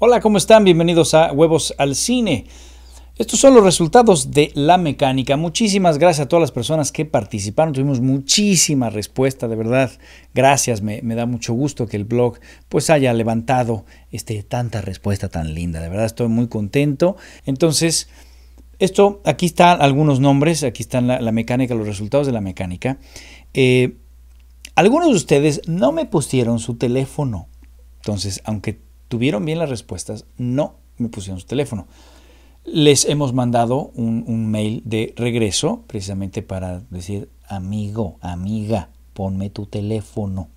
Hola, ¿cómo están? Bienvenidos a Huevos al Cine. Estos son los resultados de la mecánica. Muchísimas gracias a todas las personas que participaron. Tuvimos muchísima respuesta, de verdad. Gracias, me, da mucho gusto que el blog pues haya levantado este, tanta respuesta tan linda. De verdad estoy muy contento. Entonces, esto, aquí están algunos nombres, aquí están la, mecánica, los resultados de la mecánica. Eh, algunos de ustedes no me pusieron su teléfono. Entonces, aunque ¿Tuvieron bien las respuestas? No, me pusieron su teléfono. Les hemos mandado un, mail de regreso precisamente para decir, amigo, amiga, ponme tu teléfono,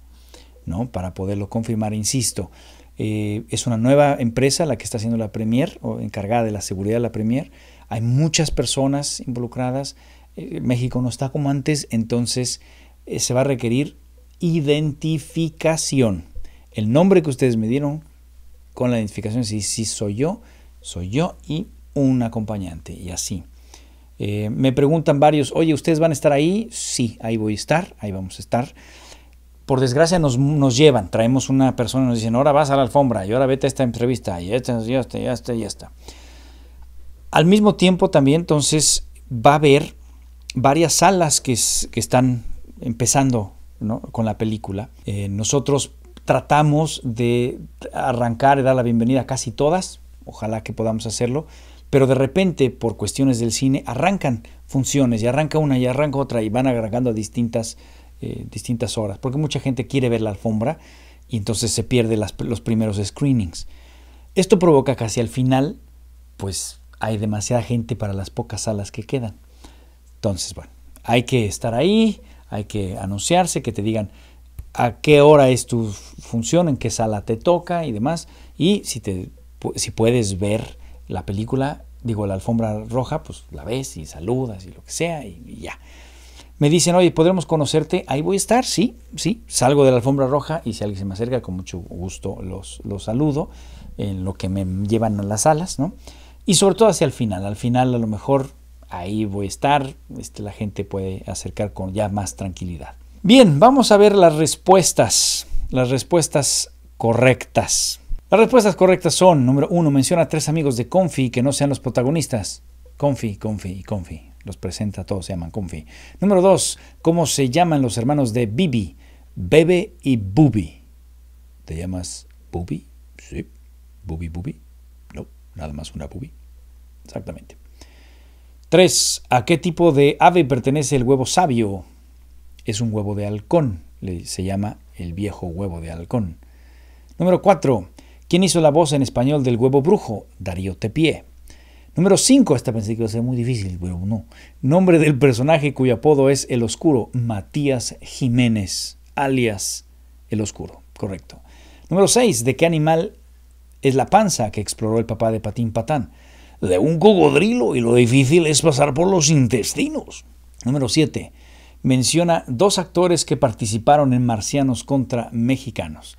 ¿no? Para poderlo confirmar, insisto. Eh, es una nueva empresa la que está haciendo la Premier o encargada de la seguridad de la Premier. Hay muchas personas involucradas. Eh, México no está como antes, entonces eh, se va a requerir identificación. El nombre que ustedes me dieron con la identificación, si, soy yo, soy yo y un acompañante, y así. Eh, me preguntan varios, oye, ¿ustedes van a estar ahí? Sí, ahí voy a estar, ahí vamos a estar. Por desgracia nos, llevan, traemos una persona, y nos dicen, ahora vas a la alfombra, y ahora vete a esta entrevista, y esta, y esta, y esta, y esta. Al mismo tiempo también, entonces, va a haber varias salas que, están empezando con la película. Eh, nosotros tratamos de arrancar y dar la bienvenida a casi todas, ojalá que podamos hacerlo, pero de repente por cuestiones del cine arrancan funciones y arranca una y arranca otra y van agregando a distintas, eh, distintas horas, porque mucha gente quiere ver la alfombra y entonces se pierde los primeros screenings. Esto provoca casi al final, pues hay demasiada gente para las pocas salas que quedan. Entonces, bueno, hay que estar ahí, hay que anunciarse, que te digan, a qué hora es tu función, en qué sala te toca y demás. Y si, te, si puedes ver la película, digo, la alfombra roja, pues la ves y saludas y lo que sea y, ya. Me dicen, oye, ¿podremos conocerte? Ahí voy a estar, sí, sí. Salgo de la alfombra roja y si alguien se me acerca, con mucho gusto los, los saludo en lo que me llevan a las salas, ¿no? Y sobre todo hacia el final. Al final, a lo mejor, ahí voy a estar. Este, la gente puede acercar con ya más tranquilidad. Bien, vamos a ver las respuestas, las respuestas correctas. Las respuestas correctas son, número uno, menciona a tres amigos de Confi que no sean los protagonistas. Confi, Confi y Confi. Los presenta, todos se llaman Confi. Número dos, ¿cómo se llaman los hermanos de Bibi? Bebe y Bubi. ¿Te llamas Bubi? Sí. Bubi, Bubi. No, nada más una Bubi. Exactamente. Tres, ¿a qué tipo de ave pertenece el huevo sabio? es un huevo de halcón, se llama el viejo huevo de halcón. Número 4. ¿Quién hizo la voz en español del huevo brujo? Darío Tepié. Número 5. Esta pensé que iba a ser muy difícil, pero no. Nombre del personaje cuyo apodo es El Oscuro, Matías Jiménez, alias El Oscuro. Correcto. Número 6. ¿De qué animal es la panza que exploró el papá de Patín Patán? De un cocodrilo y lo difícil es pasar por los intestinos. Número 7 menciona dos actores que participaron en Marcianos contra Mexicanos.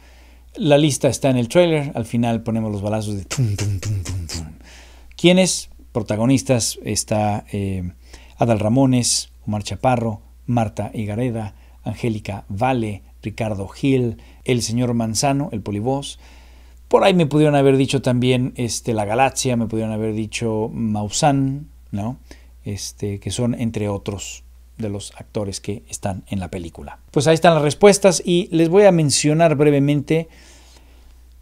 La lista está en el trailer, al final ponemos los balazos de... Tum, tum, tum, ¿Quiénes? Protagonistas está eh, Adal Ramones, Omar Chaparro, Marta Igareda Angélica Vale, Ricardo Gil, el señor Manzano, el polibos. Por ahí me pudieron haber dicho también este, La Galaxia, me pudieron haber dicho Maussan, ¿no? Este, que son entre otros de los actores que están en la película. Pues ahí están las respuestas y les voy a mencionar brevemente.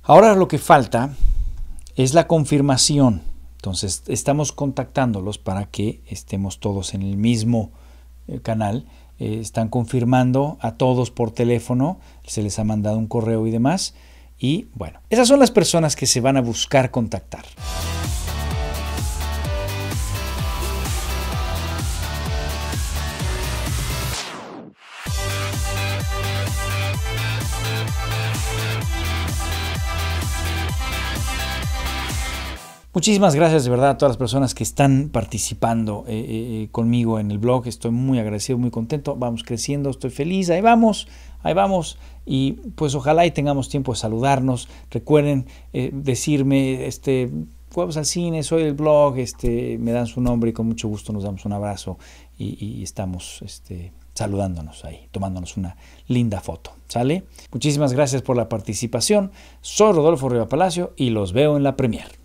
Ahora lo que falta es la confirmación. Entonces estamos contactándolos para que estemos todos en el mismo eh, canal. Eh, están confirmando a todos por teléfono, se les ha mandado un correo y demás. Y bueno, esas son las personas que se van a buscar contactar. Muchísimas gracias de verdad a todas las personas que están participando eh, eh, eh, conmigo en el blog. Estoy muy agradecido, muy contento. Vamos creciendo, estoy feliz. Ahí vamos, ahí vamos. Y pues ojalá y tengamos tiempo de saludarnos. Recuerden decirme, este, Juegos al Cine, soy el blog, este, me dan su nombre y con mucho gusto nos damos un abrazo y, estamos este, saludándonos ahí, tomándonos una linda foto. ¿Sale? Muchísimas gracias por la participación. Soy Rodolfo Riva Palacio y los veo en la premier.